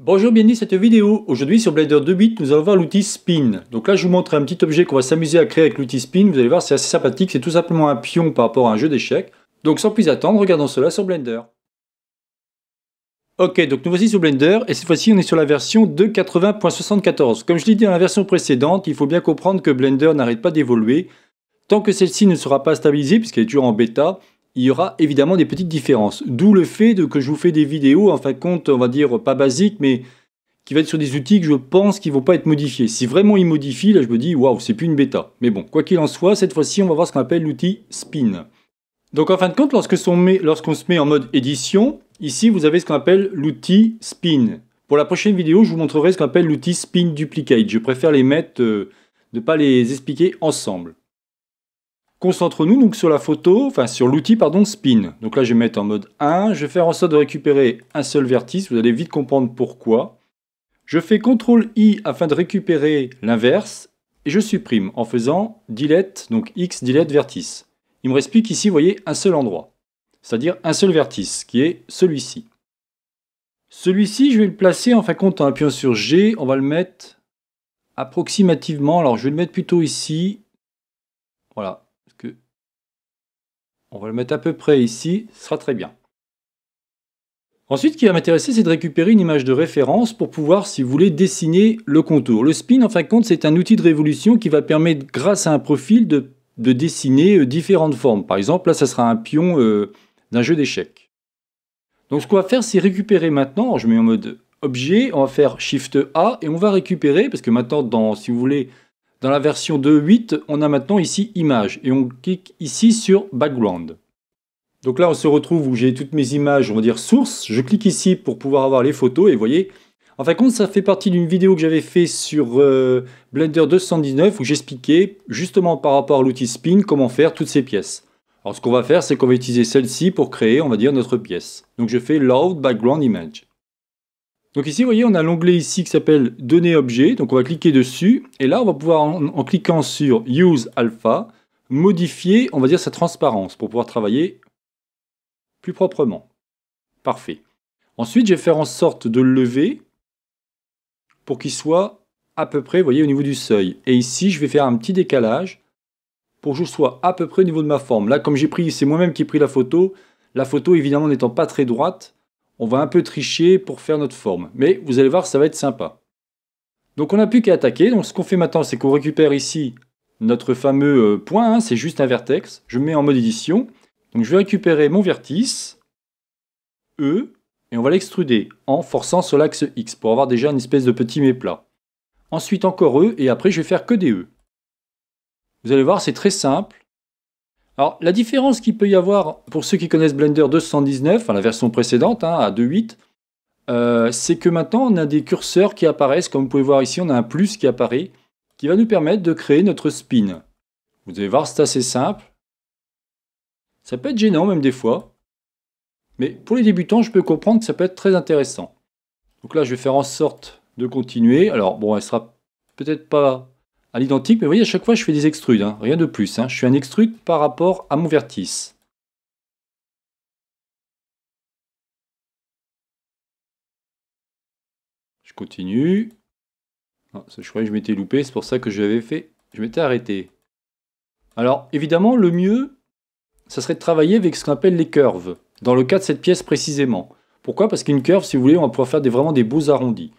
Bonjour, bienvenue à cette vidéo. Aujourd'hui sur Blender 2.8, nous allons voir l'outil Spin. Donc là, je vous montre un petit objet qu'on va s'amuser à créer avec l'outil Spin. Vous allez voir, c'est assez sympathique. C'est tout simplement un pion par rapport à un jeu d'échecs. Donc sans plus attendre, regardons cela sur Blender. Ok, donc nous voici sur Blender et cette fois-ci on est sur la version 2.80.74. Comme je l'ai dit dans la version précédente, il faut bien comprendre que Blender n'arrête pas d'évoluer. Tant que celle-ci ne sera pas stabilisée, puisqu'elle est toujours en bêta, il y aura évidemment des petites différences. D'où le fait de que je vous fais des vidéos, en fin de compte, on va dire pas basiques, mais qui va être sur des outils que je pense qu'ils vont pas être modifiés. Si vraiment ils modifient, là je me dis waouh, c'est plus une bêta. Mais bon, quoi qu'il en soit, cette fois-ci, on va voir ce qu'on appelle l'outil spin. Donc en fin de compte, lorsqu'on se met en mode édition, ici vous avez ce qu'on appelle l'outil spin. Pour la prochaine vidéo, je vous montrerai ce qu'on appelle l'outil spin duplicate. Je préfère les mettre, euh, ne pas les expliquer ensemble. Concentrons-nous donc sur la photo, enfin sur l'outil pardon spin. Donc là je vais mettre en mode 1, je vais faire en sorte de récupérer un seul vertice, vous allez vite comprendre pourquoi. Je fais CTRL I afin de récupérer l'inverse et je supprime en faisant delete, donc X delete vertice. Il me reste plus qu'ici, vous voyez, un seul endroit, c'est-à-dire un seul vertice qui est celui-ci. Celui-ci, je vais le placer en fin compte en appuyant sur G, on va le mettre approximativement, alors je vais le mettre plutôt ici. Voilà, on va le mettre à peu près ici, ce sera très bien. Ensuite, ce qui va m'intéresser, c'est de récupérer une image de référence pour pouvoir, si vous voulez, dessiner le contour. Le spin, en fin de compte, c'est un outil de révolution qui va permettre, grâce à un profil, de, dessiner euh, différentes formes. Par exemple, là, ça sera un pion euh, d'un jeu d'échecs. Donc, ce qu'on va faire, c'est récupérer maintenant, je mets en mode objet, on va faire Shift A et on va récupérer, parce que maintenant, dans, si vous voulez, dans la version 2.8, on a maintenant ici Images et on clique ici sur Background. Donc là, on se retrouve où j'ai toutes mes images, on va dire sources. Je clique ici pour pouvoir avoir les photos et vous voyez, en fin de compte, ça fait partie d'une vidéo que j'avais fait sur euh, Blender 219 où j'expliquais justement par rapport à l'outil Spin comment faire toutes ces pièces. Alors ce qu'on va faire, c'est qu'on va utiliser celle-ci pour créer, on va dire, notre pièce. Donc je fais Load Background Image. Donc ici, vous voyez, on a l'onglet ici qui s'appelle « Données objet ». Donc on va cliquer dessus. Et là, on va pouvoir, en, cliquant sur « Use Alpha », modifier, on va dire, sa transparence pour pouvoir travailler plus proprement. Parfait. Ensuite, je vais faire en sorte de le lever pour qu'il soit à peu près, vous voyez, au niveau du seuil. Et ici, je vais faire un petit décalage pour que je sois à peu près au niveau de ma forme. Là, comme j'ai pris, c'est moi-même qui ai pris la photo, la photo, évidemment, n'étant pas très droite, on va un peu tricher pour faire notre forme. Mais vous allez voir, ça va être sympa. Donc on n'a plus qu'à attaquer. Donc ce qu'on fait maintenant, c'est qu'on récupère ici notre fameux euh, point. Hein. c'est juste un vertex. Je mets en mode édition. Donc je vais récupérer mon vertice, E, et on va l'extruder en forçant sur l'axe X pour avoir déjà une espèce de petit méplat. Ensuite encore E, et après je vais faire que des E. Vous allez voir, c'est très simple. Alors, la différence qu'il peut y avoir pour ceux qui connaissent Blender 219, enfin, la version précédente, hein, à 2.8, euh, c'est que maintenant on a des curseurs qui apparaissent. Comme vous pouvez voir ici, on a un plus qui apparaît qui va nous permettre de créer notre spin. Vous allez voir, c'est assez simple. Ça peut être gênant même des fois. Mais pour les débutants, je peux comprendre que ça peut être très intéressant. Donc là, je vais faire en sorte de continuer. Alors bon, elle sera peut-être pas à l'identique, mais vous voyez, à chaque fois, je fais des extrudes, hein. rien de plus. Hein. Je suis un extrude par rapport à mon vertice. Je continue. je croyais que je m'étais loupé, c'est pour ça que j'avais fait, je m'étais arrêté. Alors, évidemment, le mieux, ça serait de travailler avec ce qu'on appelle les curves, dans le cas de cette pièce précisément. Pourquoi Parce qu'une curve, si vous voulez, on va pouvoir faire des, vraiment des beaux arrondis.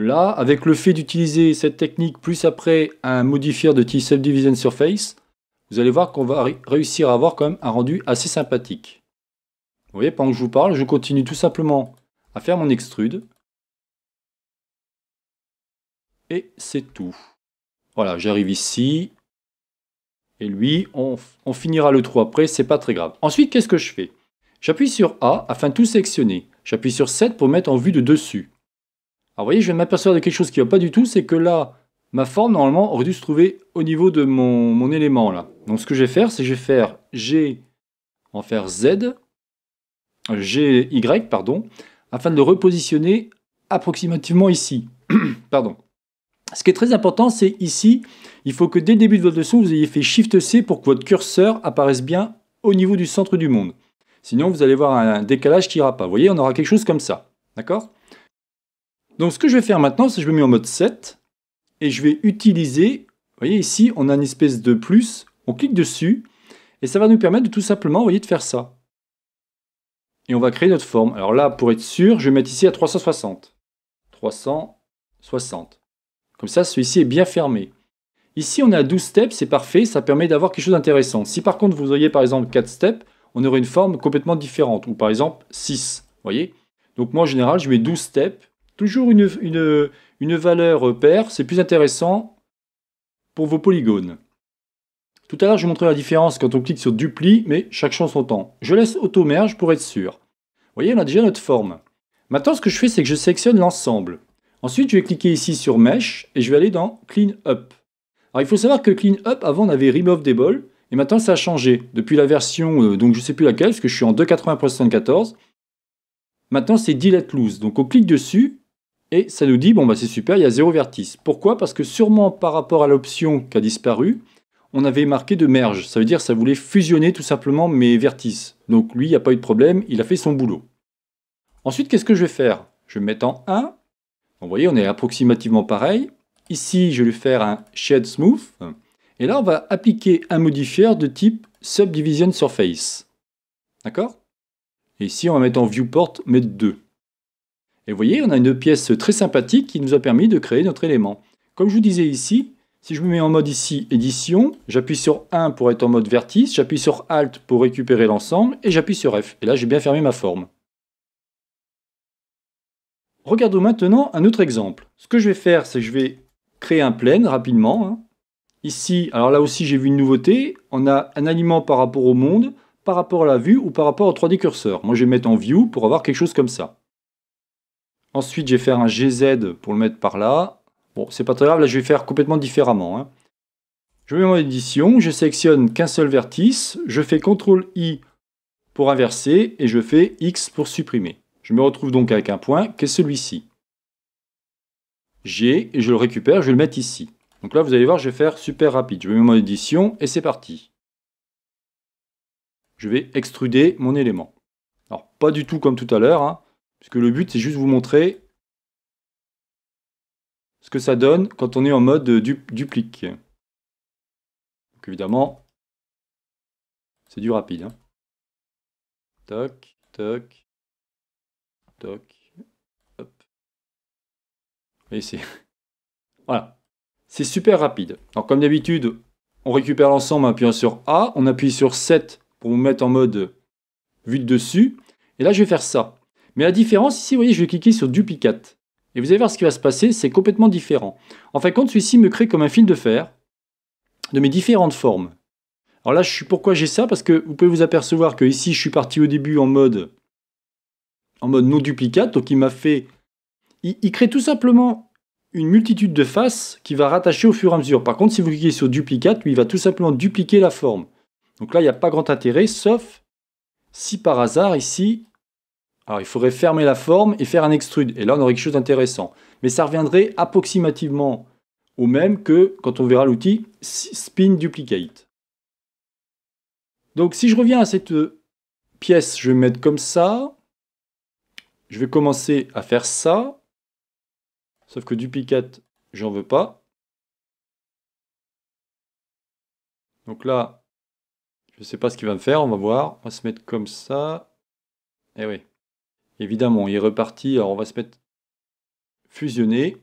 Là, avec le fait d'utiliser cette technique plus après un modifier de t Subdivision Surface, vous allez voir qu'on va réussir à avoir quand même un rendu assez sympathique. Vous voyez, pendant que je vous parle, je continue tout simplement à faire mon extrude. Et c'est tout. Voilà, j'arrive ici. Et lui, on, finira le trou après, c'est pas très grave. Ensuite, qu'est-ce que je fais J'appuie sur A afin de tout sélectionner. J'appuie sur 7 pour mettre en vue de dessus vous voyez, je vais de m'apercevoir de quelque chose qui ne va pas du tout, c'est que là, ma forme, normalement, aurait dû se trouver au niveau de mon, élément, là. Donc ce que je vais faire, c'est que je vais faire G, en faire Z, G, Y, pardon, afin de le repositionner approximativement ici. pardon. Ce qui est très important, c'est ici, il faut que dès le début de votre leçon, vous ayez fait Shift C pour que votre curseur apparaisse bien au niveau du centre du monde. Sinon, vous allez voir un décalage qui n'ira pas. Vous voyez, on aura quelque chose comme ça. D'accord donc ce que je vais faire maintenant, c'est que je me mets en mode 7 et je vais utiliser, vous voyez ici, on a une espèce de plus, on clique dessus et ça va nous permettre de tout simplement, vous voyez, de faire ça. Et on va créer notre forme. Alors là, pour être sûr, je vais mettre ici à 360. 360. Comme ça, celui-ci est bien fermé. Ici, on a à 12 steps, c'est parfait, ça permet d'avoir quelque chose d'intéressant. Si par contre, vous auriez par exemple 4 steps, on aurait une forme complètement différente, ou par exemple 6, vous voyez Donc moi, en général, je mets 12 steps, toujours une, une, valeur euh, paire, c'est plus intéressant pour vos polygones. Tout à l'heure, je vous montrais la différence quand on clique sur dupli, mais chaque champ son temps. Je laisse auto-merge pour être sûr. Vous voyez, on a déjà notre forme. Maintenant, ce que je fais, c'est que je sélectionne l'ensemble. Ensuite, je vais cliquer ici sur Mesh et je vais aller dans Clean Up. Alors, il faut savoir que Clean Up, avant, on avait Remove Dable et maintenant, ça a changé. Depuis la version, euh, donc je ne sais plus laquelle, parce que je suis en 2.80.74. Maintenant, c'est Delete Loose. Donc, on clique dessus et ça nous dit, bon, bah, c'est super, il y a zéro vertice. Pourquoi Parce que sûrement par rapport à l'option qui a disparu, on avait marqué de merge. Ça veut dire ça voulait fusionner tout simplement mes vertices. Donc lui, il n'y a pas eu de problème, il a fait son boulot. Ensuite, qu'est-ce que je vais faire Je vais mettre en 1. vous voyez, on est approximativement pareil. Ici, je vais faire un Shade Smooth. Et là, on va appliquer un modifier de type Subdivision Surface. D'accord Et ici, on va mettre en Viewport, mettre 2. Et vous voyez, on a une pièce très sympathique qui nous a permis de créer notre élément. Comme je vous disais ici, si je me mets en mode ici édition, j'appuie sur 1 pour être en mode vertice, j'appuie sur Alt pour récupérer l'ensemble et j'appuie sur F. Et là, j'ai bien fermé ma forme. Regardons maintenant un autre exemple. Ce que je vais faire, c'est que je vais créer un plane rapidement. Hein. Ici, alors là aussi j'ai vu une nouveauté, on a un aliment par rapport au monde, par rapport à la vue ou par rapport au 3D curseur. Moi je vais mettre en view pour avoir quelque chose comme ça. Ensuite, je vais faire un GZ pour le mettre par là. Bon, c'est pas très grave, là je vais faire complètement différemment. Hein. Je mets mon édition, je sélectionne qu'un seul vertice, je fais CTRL-I pour inverser et je fais X pour supprimer. Je me retrouve donc avec un point qui est celui-ci. G, et je le récupère, je vais le mettre ici. Donc là, vous allez voir, je vais faire super rapide. Je mets mon édition et c'est parti. Je vais extruder mon élément. Alors, pas du tout comme tout à l'heure. Hein. Parce le but, c'est juste vous montrer ce que ça donne quand on est en mode euh, duplique. Donc évidemment, c'est du rapide. Hein. Toc, toc, toc, hop. c'est... voilà. C'est super rapide. Alors comme d'habitude, on récupère l'ensemble en appuyant sur A, on appuie sur 7 pour vous mettre en mode vue de dessus. Et là, je vais faire ça. Mais la différence ici, vous voyez, je vais cliquer sur duplicate. Et vous allez voir ce qui va se passer, c'est complètement différent. En fin de compte, celui-ci me crée comme un fil de fer de mes différentes formes. Alors là, je suis, pourquoi j'ai ça Parce que vous pouvez vous apercevoir que ici, je suis parti au début en mode, en mode non duplicate. Donc il m'a fait... Il, il crée tout simplement une multitude de faces qui va rattacher au fur et à mesure. Par contre, si vous cliquez sur duplicate, lui, il va tout simplement dupliquer la forme. Donc là, il n'y a pas grand intérêt, sauf si par hasard, ici, alors il faudrait fermer la forme et faire un extrude, et là on aurait quelque chose d'intéressant. Mais ça reviendrait approximativement au même que, quand on verra l'outil, spin duplicate. Donc si je reviens à cette euh, pièce, je vais mettre comme ça. Je vais commencer à faire ça. Sauf que duplicate, j'en veux pas. Donc là, je ne sais pas ce qu'il va me faire, on va voir. On va se mettre comme ça. Et eh oui. Évidemment, il est reparti. Alors, on va se mettre fusionné.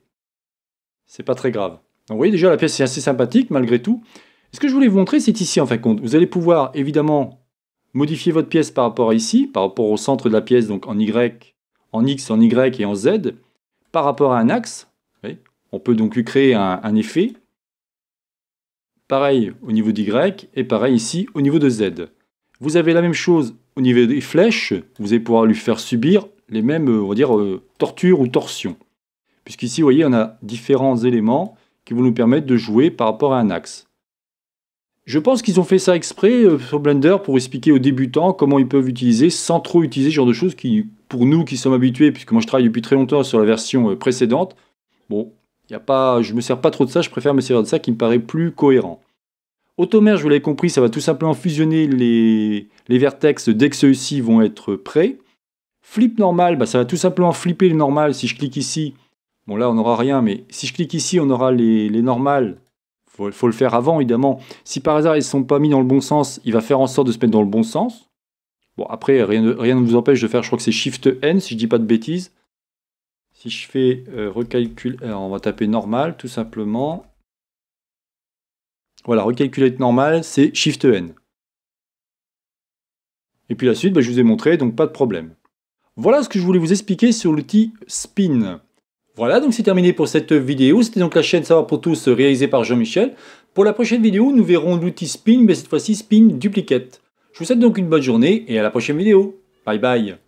C'est pas très grave. Donc, vous voyez, déjà, la pièce est assez sympathique, malgré tout. ce que je voulais vous montrer, c'est ici, en fin de compte. Vous allez pouvoir, évidemment, modifier votre pièce par rapport à ici, par rapport au centre de la pièce, donc en Y, en X, en Y et en Z, par rapport à un axe. On peut donc lui créer un, un effet. Pareil au niveau d'Y et pareil ici au niveau de Z. Vous avez la même chose au niveau des flèches, vous allez pouvoir lui faire subir les mêmes, euh, on va dire, euh, tortures ou torsions. Puisqu'ici, vous voyez, on a différents éléments qui vont nous permettre de jouer par rapport à un axe. Je pense qu'ils ont fait ça exprès euh, sur Blender pour expliquer aux débutants comment ils peuvent utiliser sans trop utiliser ce genre de choses qui, pour nous qui sommes habitués, puisque moi je travaille depuis très longtemps sur la version précédente, bon, a pas, je ne me sers pas trop de ça, je préfère me servir de ça qui me paraît plus cohérent. Automer, je vous l'avez compris, ça va tout simplement fusionner les, vertex dès que ceux-ci vont être prêts. Flip normal, bah ça va tout simplement flipper les normales si je clique ici. Bon là on n'aura rien, mais si je clique ici on aura les, normales. Il faut, le faire avant évidemment. Si par hasard ils ne sont pas mis dans le bon sens, il va faire en sorte de se mettre dans le bon sens. Bon après rien, ne vous empêche de faire, je crois que c'est Shift N si je dis pas de bêtises. Si je fais euh, recalcul, euh, on va taper normal tout simplement. Voilà, recalculate normal, c'est Shift e N. Et puis la suite, bah, je vous ai montré, donc pas de problème. Voilà ce que je voulais vous expliquer sur l'outil Spin. Voilà, donc c'est terminé pour cette vidéo. C'était donc la chaîne Savoir pour tous réalisée par Jean-Michel. Pour la prochaine vidéo, nous verrons l'outil Spin, mais cette fois-ci Spin Duplicate. Je vous souhaite donc une bonne journée et à la prochaine vidéo. Bye bye